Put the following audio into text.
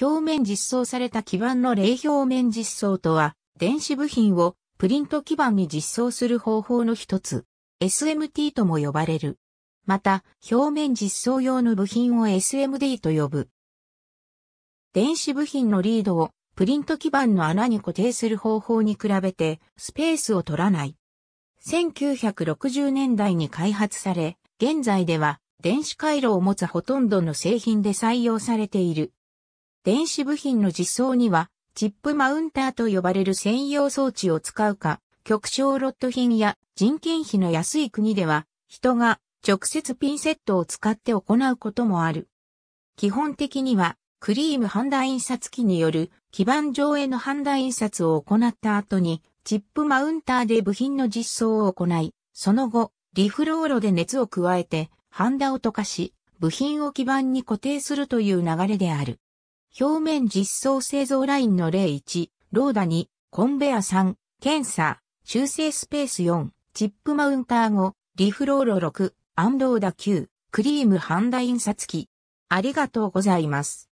表面実装された基板の冷表面実装とは、電子部品をプリント基板に実装する方法の一つ、SMT とも呼ばれる。また、表面実装用の部品を SMD と呼ぶ。電子部品のリードをプリント基板の穴に固定する方法に比べてスペースを取らない。1960年代に開発され、現在では電子回路を持つほとんどの製品で採用されている。電子部品の実装には、チップマウンターと呼ばれる専用装置を使うか、極小ロット品や人件費の安い国では、人が直接ピンセットを使って行うこともある。基本的には、クリームハンダ印刷機による基板上への判断印刷を行った後に、チップマウンターで部品の実装を行い、その後、リフローロで熱を加えて、ハンダを溶かし、部品を基板に固定するという流れである。表面実装製造ラインの例1、ローダ2、コンベア3、検査、修正スペース4、チップマウンター5、リフローロ6、アンローダ9、クリームハンダ印刷機。ありがとうございます。